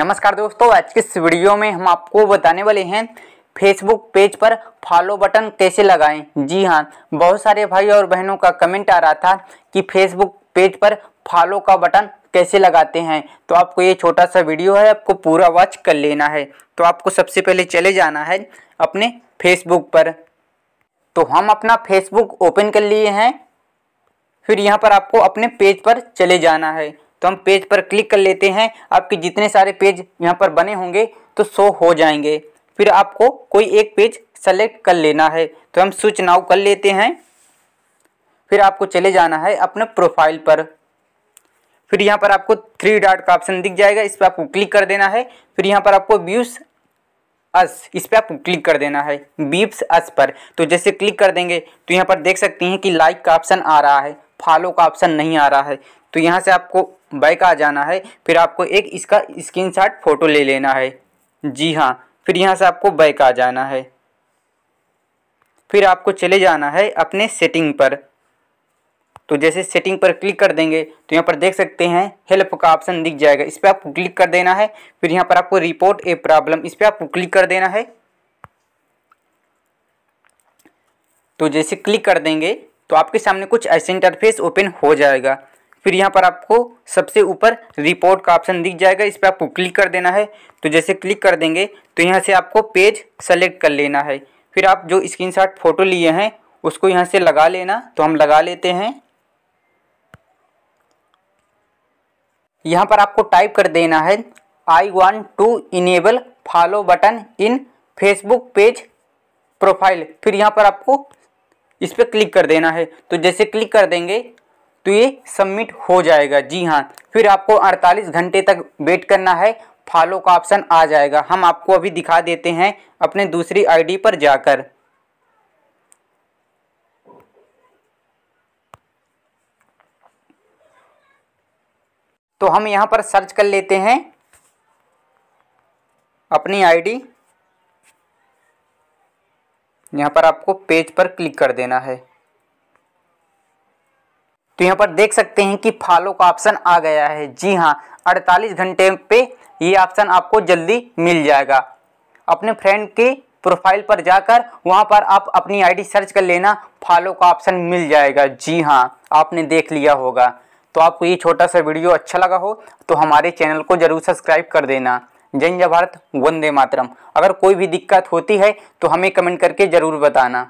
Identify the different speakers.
Speaker 1: नमस्कार दोस्तों आज के इस वीडियो में हम आपको बताने वाले हैं फेसबुक पेज पर फॉलो बटन कैसे लगाएं जी हाँ बहुत सारे भाई और बहनों का कमेंट आ रहा था कि फेसबुक पेज पर फॉलो का बटन कैसे लगाते हैं तो आपको ये छोटा सा वीडियो है आपको पूरा वॉच कर लेना है तो आपको सबसे पहले चले जाना है अपने फेसबुक पर तो हम अपना फेसबुक ओपन कर लिए हैं फिर यहाँ पर आपको अपने पेज पर चले जाना है तो हम पेज पर क्लिक कर लेते हैं आपके जितने सारे पेज यहाँ पर बने होंगे तो शो हो जाएंगे फिर आपको कोई एक पेज सेलेक्ट कर लेना है तो हम स्विच नाउ कर लेते हैं फिर आपको चले जाना है अपने प्रोफाइल पर फिर यहाँ पर आपको थ्री डॉट का ऑप्शन दिख जाएगा इस पर आपको क्लिक कर देना है फिर यहाँ पर आपको व्यूस अस इस पर आपको क्लिक कर देना है बीप्स अस पर तो जैसे क्लिक कर देंगे तो यहाँ पर देख सकते हैं कि लाइक का ऑप्शन आ रहा है फॉलो का ऑप्शन नहीं आ रहा है तो यहाँ से आपको बैक आ जाना है फिर आपको एक इसका स्क्रीन फ़ोटो ले लेना है जी हाँ फिर यहाँ से आपको बैक आ जाना है फिर आपको चले जाना है अपने सेटिंग पर तो जैसे सेटिंग पर क्लिक कर देंगे तो यहाँ पर देख सकते हैं हेल्प का ऑप्शन दिख जाएगा इस पर आपको क्लिक कर देना है फिर यहाँ पर आपको रिपोर्ट ए प्रॉब्लम इस पर आपको क्लिक कर देना है तो जैसे क्लिक कर देंगे तो आपके सामने कुछ ऐसे इंटरफेस ओपन हो जाएगा फिर यहाँ पर आपको सबसे ऊपर रिपोर्ट का ऑप्शन दिख जाएगा इस पर आपको क्लिक कर देना है तो जैसे क्लिक कर देंगे तो यहाँ से आपको पेज सेलेक्ट कर लेना है फिर आप जो स्क्रीनशॉट फ़ोटो लिए हैं उसको यहाँ से लगा लेना तो हम लगा लेते हैं यहाँ पर आपको टाइप कर देना है I want to enable follow button in Facebook page profile फिर यहाँ पर आपको इस पर क्लिक कर देना है तो जैसे क्लिक कर देंगे तो ये सबमिट हो जाएगा जी हाँ फिर आपको 48 घंटे तक वेट करना है फॉलो का ऑप्शन आ जाएगा हम आपको अभी दिखा देते हैं अपने दूसरी आईडी पर जाकर तो हम यहाँ पर सर्च कर लेते हैं अपनी आईडी यहाँ पर आपको पेज पर क्लिक कर देना है तो यहाँ पर देख सकते हैं कि फॉलो का ऑप्शन आ गया है जी हाँ 48 घंटे पे ये ऑप्शन आपको जल्दी मिल जाएगा अपने फ्रेंड के प्रोफाइल पर जाकर वहाँ पर आप अपनी आईडी सर्च कर लेना फॉलो का ऑप्शन मिल जाएगा जी हाँ आपने देख लिया होगा तो आपको ये छोटा सा वीडियो अच्छा लगा हो तो हमारे चैनल को ज़रूर सब्सक्राइब कर देना जय जय भारत वंदे मातरम अगर कोई भी दिक्कत होती है तो हमें कमेंट करके ज़रूर बताना